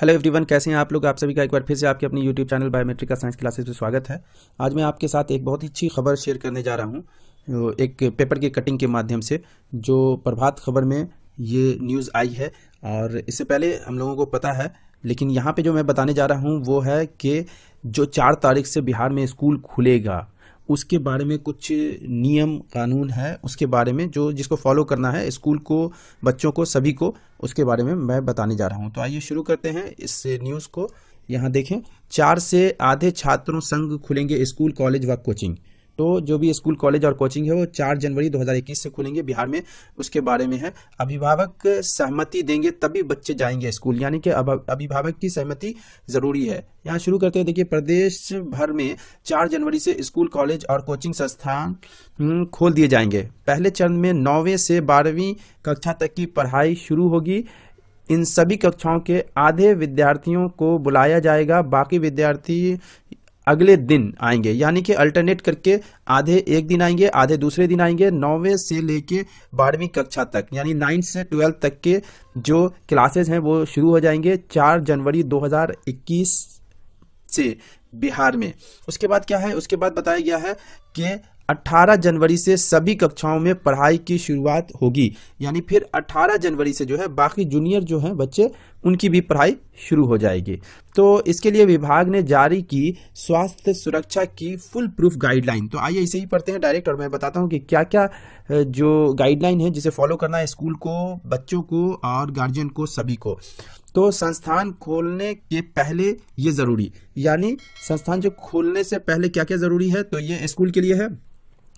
hello everyone कैसे हैं आप लोग आप सभी का एक बार फिर से आपके अपने यूट्यूब चैनल बायोमेट्रिक का साइंस क्लासेस में स्वागत है आज मैं आपके साथ एक बहुत ही अच्छी खबर शेयर करने जा रहा हूं एक पेपर की कटिंग के माध्यम से जो प्रभात खबर में ये न्यूज़ आई है और इससे पहले हम लोगों को पता है लेकिन यहाँ पर जो मैं बताने जा रहा हूँ वो है कि जो चार तारीख से बिहार में स्कूल खुलेगा उसके बारे में कुछ नियम कानून है उसके बारे में जो जिसको फॉलो करना है स्कूल को बच्चों को सभी को उसके बारे में मैं बताने जा रहा हूँ तो आइए शुरू करते हैं इस न्यूज़ को यहाँ देखें चार से आधे छात्रों संघ खुलेंगे स्कूल कॉलेज व कोचिंग तो जो भी स्कूल कॉलेज और कोचिंग है वो चार जनवरी 2021 से खुलेंगे बिहार में उसके बारे में है अभिभावक सहमति देंगे तभी बच्चे जाएंगे स्कूल यानी कि अभिभावक की सहमति ज़रूरी है यहाँ शुरू करते हैं देखिए प्रदेश भर में चार जनवरी से स्कूल कॉलेज और कोचिंग संस्थान हम्म, खोल दिए जाएंगे पहले चरण में नौवें से बारहवीं कक्षा तक की पढ़ाई शुरू होगी इन सभी कक्षाओं के आधे विद्यार्थियों को बुलाया जाएगा बाकी विद्यार्थी अगले दिन आएंगे यानी कि अल्टरनेट करके आधे एक दिन आएंगे आधे दूसरे दिन आएंगे नौवें से लेके बारहवीं कक्षा तक यानी नाइन्थ से ट्वेल्थ तक के जो क्लासेस हैं वो शुरू हो जाएंगे चार जनवरी 2021 से बिहार में उसके बाद क्या है उसके बाद बताया गया है कि 18 जनवरी से सभी कक्षाओं में पढ़ाई की शुरुआत होगी यानी फिर 18 जनवरी से जो है बाकी जूनियर जो हैं बच्चे उनकी भी पढ़ाई शुरू हो जाएगी तो इसके लिए विभाग ने जारी की स्वास्थ्य सुरक्षा की फुल प्रूफ गाइडलाइन तो आइए इसे ही पढ़ते हैं डायरेक्ट और मैं बताता हूँ कि क्या क्या जो गाइडलाइन है जिसे फॉलो करना है स्कूल को बच्चों को और गार्जियन को सभी को तो संस्थान खोलने के पहले ये ज़रूरी यानी संस्थान जो खोलने से पहले क्या क्या ज़रूरी है तो ये स्कूल के लिए है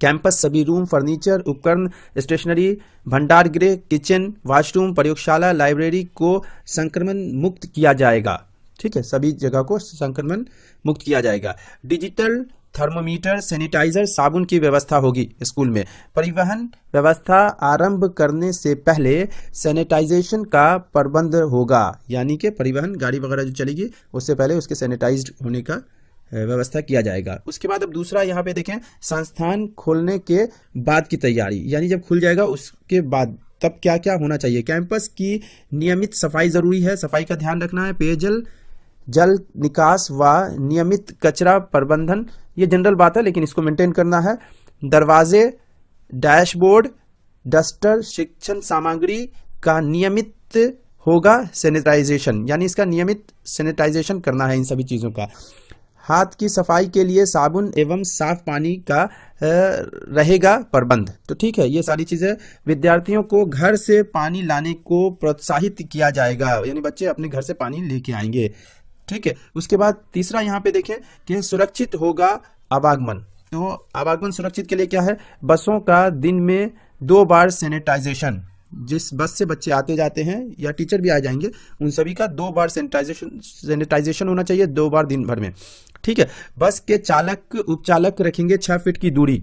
कैंपस सभी रूम फर्नीचर उपकरण स्टेशनरी भंडार गृह किचन वॉशरूम प्रयोगशाला लाइब्रेरी को संक्रमण मुक्त किया जाएगा ठीक है सभी जगह को संक्रमण मुक्त किया जाएगा डिजिटल थर्मोमीटर सैनिटाइजर साबुन की व्यवस्था होगी स्कूल में परिवहन व्यवस्था आरंभ करने से पहले सैनिटाइजेशन का प्रबंध होगा यानी कि परिवहन गाड़ी वगैरह जो चलेगी उससे पहले उसके सैनिटाइज होने का व्यवस्था किया जाएगा उसके बाद अब दूसरा यहाँ पे देखें संस्थान खोलने के बाद की तैयारी यानी जब खुल जाएगा उसके बाद तब क्या क्या होना चाहिए कैंपस की नियमित सफाई जरूरी है सफाई का ध्यान रखना है पेयजल जल निकास व नियमित कचरा प्रबंधन ये जनरल बात है लेकिन इसको मेंटेन करना है दरवाजे डैशबोर्ड डस्टर शिक्षण सामग्री का नियमित होगा सैनिटाइजेशन यानी इसका नियमित सैनिटाइजेशन करना है इन सभी चीज़ों का हाथ की सफाई के लिए साबुन एवं साफ पानी का रहेगा प्रबंध तो ठीक है ये सारी चीज़ें विद्यार्थियों को घर से पानी लाने को प्रोत्साहित किया जाएगा यानी बच्चे अपने घर से पानी लेके आएंगे ठीक है उसके बाद तीसरा यहाँ पे देखें कि सुरक्षित होगा आवागमन तो आवागमन सुरक्षित के लिए क्या है बसों का दिन में दो बार सैनिटाइजेशन जिस बस से बच्चे आते जाते हैं या टीचर भी आ जाएंगे उन सभी का दो बार सैनिटाइजेशन सैनिटाइजेशन होना चाहिए दो बार दिन भर में ठीक है बस के चालक उपचालक रखेंगे छह फीट की दूरी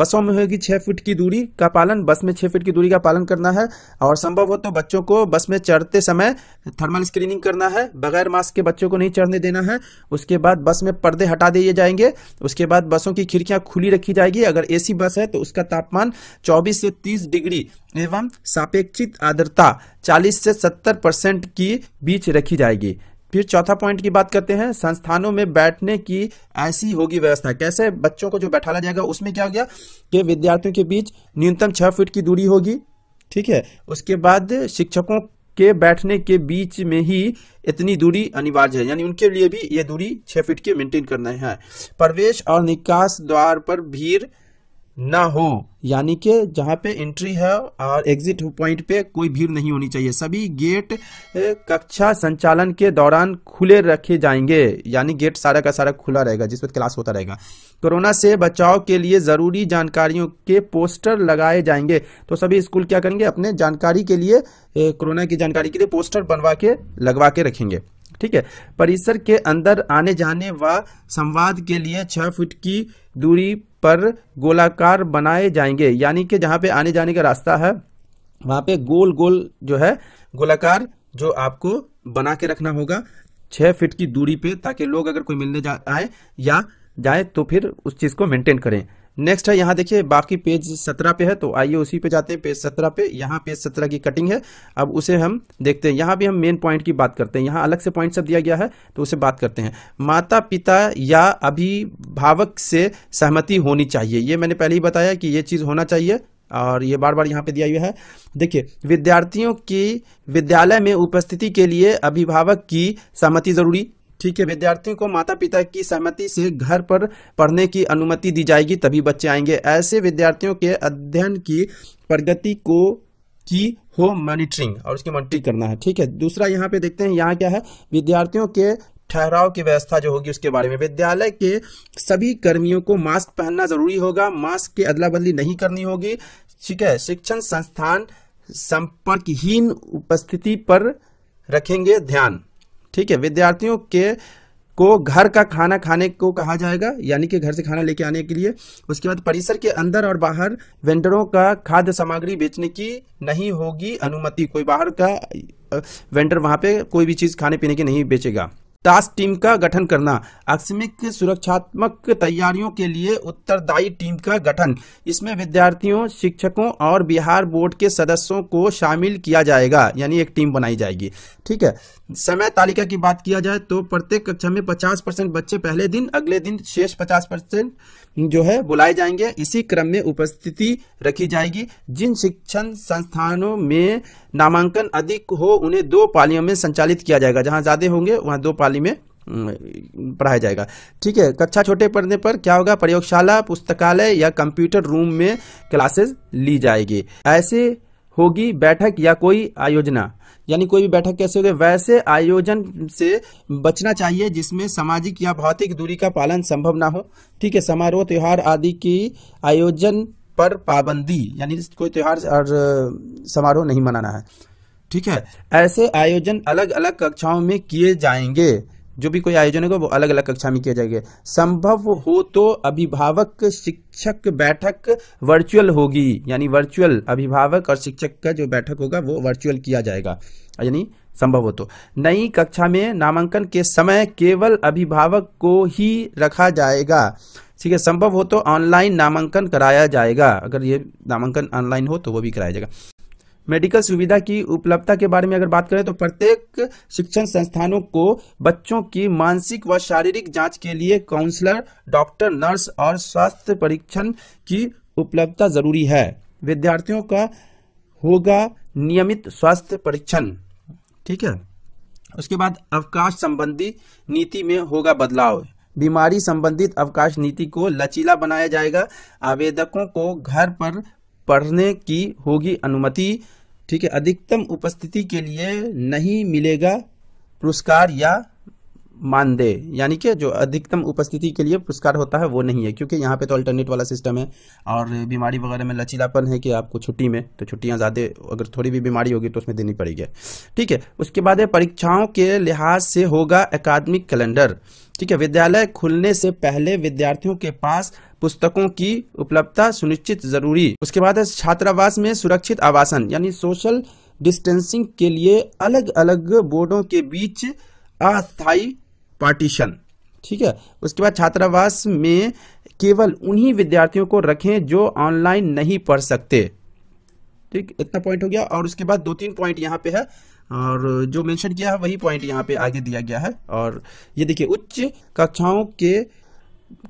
बसों में होगी छह फीट की दूरी का पालन बस में छह फीट की दूरी का पालन करना है और संभव हो तो बच्चों को बस में चढ़ते समय थर्मल स्क्रीनिंग करना है बगैर मास्क के बच्चों को नहीं चढ़ने देना है उसके बाद बस में पर्दे हटा दिए जाएंगे उसके बाद बसों की खिड़कियां खुली रखी जाएगी अगर एसी बस है तो उसका तापमान चौबीस से तीस डिग्री एवं सापेक्षित आर्द्रता चालीस से सत्तर परसेंट की बीच रखी जाएगी फिर चौथा पॉइंट की बात करते हैं संस्थानों में बैठने की ऐसी होगी व्यवस्था कैसे बच्चों को जो बैठाला जाएगा उसमें क्या हो गया कि विद्यार्थियों के बीच न्यूनतम छह फीट की दूरी होगी ठीक है उसके बाद शिक्षकों के बैठने के बीच में ही इतनी दूरी अनिवार्य है यानी उनके लिए भी ये दूरी छः फीट की मेंटेन करना है प्रवेश और निकास द्वार पर भीड़ ना हो यानी कि जहाँ पे एंट्री है और एग्जिट पॉइंट पे कोई भीड़ नहीं होनी चाहिए सभी गेट कक्षा संचालन के दौरान खुले रखे जाएंगे यानी गेट सारा का सारा खुला रहेगा जिस पर क्लास होता रहेगा कोरोना से बचाव के लिए ज़रूरी जानकारियों के पोस्टर लगाए जाएंगे तो सभी स्कूल क्या करेंगे अपने जानकारी के लिए कोरोना की जानकारी के लिए पोस्टर बनवा के लगवा के रखेंगे ठीक है परिसर के अंदर आने जाने व संवाद के लिए छः फुट की दूरी पर गोलाकार बनाए जाएंगे यानी कि जहाँ पे आने जाने का रास्ता है वहाँ पे गोल गोल जो है गोलाकार जो आपको बना के रखना होगा छः फिट की दूरी पे ताकि लोग अगर कोई मिलने जा आए या जाए तो फिर उस चीज़ को मेंटेन करें नेक्स्ट है यहाँ देखिए बाकी पेज सत्रह पे है तो आइए उसी पे जाते हैं पेज सत्रह पे यहाँ पेज सत्रह की कटिंग है अब उसे हम देखते हैं यहाँ भी हम मेन पॉइंट की बात करते हैं यहाँ अलग से पॉइंट सब दिया गया है तो उसे बात करते हैं माता पिता या अभिभावक से सहमति होनी चाहिए ये मैंने पहले ही बताया कि ये चीज़ होना चाहिए और ये बार बार यहाँ पे दिया हुआ है देखिए विद्यार्थियों की विद्यालय में उपस्थिति के लिए अभिभावक की सहमति जरूरी ठीक है विद्यार्थियों को माता पिता की सहमति से घर पर पढ़ने की अनुमति दी जाएगी तभी बच्चे आएंगे ऐसे विद्यार्थियों के अध्ययन की प्रगति को की हो मॉनिटरिंग और उसकी मॉनिटरिंग करना है ठीक है दूसरा यहाँ पे देखते हैं यहाँ क्या है विद्यार्थियों के ठहराव की व्यवस्था जो होगी उसके बारे में विद्यालय के सभी कर्मियों को मास्क पहनना जरूरी होगा मास्क की अदला बदली नहीं करनी होगी ठीक है शिक्षण संस्थान संपर्कहीन उपस्थिति पर रखेंगे ध्यान ठीक है विद्यार्थियों के को घर का खाना खाने को कहा जाएगा यानी कि घर से खाना लेके आने के लिए उसके बाद परिसर के अंदर और बाहर वेंडरों का खाद्य सामग्री बेचने की नहीं होगी अनुमति कोई बाहर का वेंडर वहाँ पे कोई भी चीज़ खाने पीने की नहीं बेचेगा टास्क टीम का गठन करना आकस्मिक सुरक्षात्मक तैयारियों के लिए उत्तरदायी टीम का गठन इसमें विद्यार्थियों शिक्षकों और बिहार बोर्ड के सदस्यों को शामिल किया जाएगा यानी एक टीम बनाई जाएगी ठीक है समय तालिका की बात किया जाए तो प्रत्येक कक्षा में 50 परसेंट बच्चे पहले दिन अगले दिन शेष 50 परसेंट जो है बुलाए जाएंगे इसी क्रम में उपस्थिति रखी जाएगी जिन शिक्षण संस्थानों में नामांकन अधिक हो उन्हें दो पालियों में संचालित किया जाएगा जहां ज्यादा होंगे वहां दो पाली प्रणाली में पढ़ाया जाएगा ठीक है कक्षा छोटे पढ़ने पर क्या होगा प्रयोगशाला पुस्तकालय या कंप्यूटर रूम में क्लासेस ली जाएगी ऐसे होगी बैठक या कोई आयोजना यानी कोई भी बैठक कैसे होगी वैसे आयोजन से बचना चाहिए जिसमें सामाजिक या भौतिक दूरी का पालन संभव ना हो ठीक है समारोह त्यौहार आदि की आयोजन पर पाबंदी यानी कोई त्यौहार और समारोह नहीं मनाना है ठीक है ऐसे आयोजन अलग अलग कक्षाओं में किए जाएंगे जो भी कोई आयोजन होगा वो अलग अलग कक्षा में किया जाएगा संभव हो तो अभिभावक शिक्षक बैठक वर्चुअल होगी यानी वर्चुअल अभिभावक और शिक्षक का जो बैठक होगा वो वर्चुअल किया जाएगा यानी संभव हो तो नई कक्षा में नामांकन के समय केवल अभिभावक को ही रखा जाएगा ठीक है संभव हो तो ऑनलाइन नामांकन कराया जाएगा अगर ये नामांकन ऑनलाइन हो तो वो भी कराया जाएगा मेडिकल सुविधा की उपलब्धता के बारे में अगर बात करें तो प्रत्येक शिक्षण संस्थानों को बच्चों की मानसिक व शारीरिक जांच के लिए काउंसलर डॉक्टर नर्स और स्वास्थ्य परीक्षण की उपलब्धता जरूरी है विद्यार्थियों का होगा नियमित स्वास्थ्य परीक्षण ठीक है उसके बाद अवकाश संबंधी नीति में होगा बदलाव बीमारी संबंधित अवकाश नीति को लचीला बनाया जाएगा आवेदकों को घर पर पढ़ने की होगी अनुमति ठीक है अधिकतम उपस्थिति के लिए नहीं मिलेगा पुरस्कार या मानदेय यानी कि जो अधिकतम उपस्थिति के लिए पुरस्कार होता है वो नहीं है क्योंकि यहाँ पे तो अल्टरनेट वाला सिस्टम है और बीमारी वगैरह में लचीलापन है कि आपको छुट्टी में तो छुट्टियाँ ज़्यादा अगर थोड़ी भी बीमारी होगी तो उसमें देनी पड़ेगी ठीक है उसके बाद है परीक्षाओं के लिहाज से होगा अकादमिक कैलेंडर ठीक है विद्यालय खुलने से पहले विद्यार्थियों के पास पुस्तकों की उपलब्धता सुनिश्चित जरूरी उसके बाद है छात्रावास में सुरक्षित आवासन यानी सोशल डिस्टेंसिंग के लिए अलग अलग बोर्डों के बीच अस्थायी पार्टीशन ठीक है उसके बाद छात्रावास में केवल उन्हीं विद्यार्थियों को रखें जो ऑनलाइन नहीं पढ़ सकते ठीक इतना पॉइंट हो गया और उसके बाद दो तीन पॉइंट यहाँ पे है और जो मेंशन किया है वही पॉइंट यहाँ पे आगे दिया गया है और ये देखिए उच्च कक्षाओं के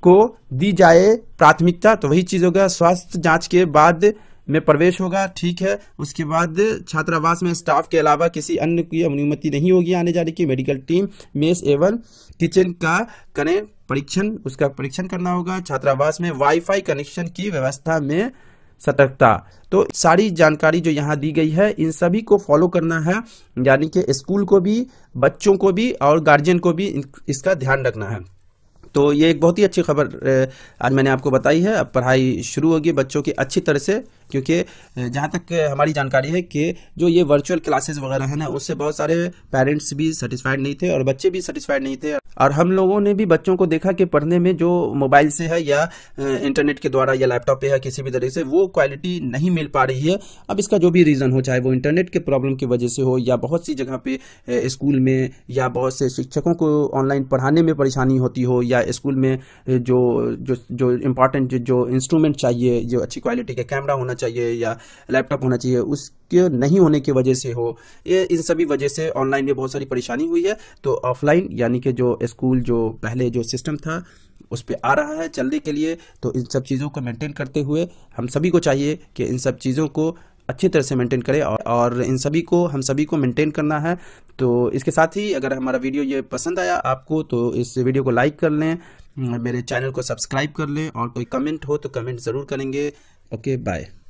को दी जाए प्राथमिकता तो वही चीज़ होगा स्वास्थ्य जांच के बाद में प्रवेश होगा ठीक है उसके बाद छात्रावास में स्टाफ के अलावा किसी अन्य की अनुमति नहीं होगी आने जाने की मेडिकल टीम मेस एवं किचन का करें परीक्षण उसका परीक्षण करना होगा छात्रावास में वाईफाई कनेक्शन की व्यवस्था में सतर्कता तो सारी जानकारी जो यहाँ दी गई है इन सभी को फॉलो करना है यानी कि स्कूल को भी बच्चों को भी और गार्जियन को भी इसका ध्यान रखना है तो ये एक बहुत ही अच्छी खबर आज मैंने आपको बताई है अब पढ़ाई शुरू होगी बच्चों की अच्छी तरह से क्योंकि जहाँ तक हमारी जानकारी है कि जो ये वर्चुअल क्लासेस वगैरह है ना उससे बहुत सारे पेरेंट्स भी सेटिस्फाइड नहीं थे और बच्चे भी सेटिस्फाइड नहीं थे और हम लोगों ने भी बच्चों को देखा कि पढ़ने में जो मोबाइल से है या इंटरनेट के द्वारा या लैपटॉप पे है किसी भी तरीके से वो क्वालिटी नहीं मिल पा रही है अब इसका जो भी रीज़न हो चाहे वो इंटरनेट के प्रॉब्लम की वजह से हो या बहुत सी जगह पे स्कूल में या बहुत से शिक्षकों को ऑनलाइन पढ़ाने में परेशानी होती हो या है स्कूल में जो जो जो इम्पॉर्टेंट जो इंस्ट्रूमेंट चाहिए जो अच्छी क्वालिटी का कैमरा होना चाहिए या लैपटॉप होना चाहिए उसके नहीं होने की वजह से हो ये इन सभी वजह से ऑनलाइन में बहुत सारी परेशानी हुई है तो ऑफलाइन यानी कि जो स्कूल जो पहले जो सिस्टम था उस पर आ रहा है चलने के लिए तो इन सब चीज़ों को मेंटेन करते हुए हम सभी को चाहिए कि इन सब चीज़ों को अच्छी तरह से मेंटेन करें और, और इन सभी को हम सभी को मेंटेन करना है तो इसके साथ ही अगर हमारा वीडियो ये पसंद आया आपको तो इस वीडियो को लाइक कर लें मेरे चैनल को सब्सक्राइब कर लें और कोई कमेंट हो तो कमेंट ज़रूर करेंगे ओके बाय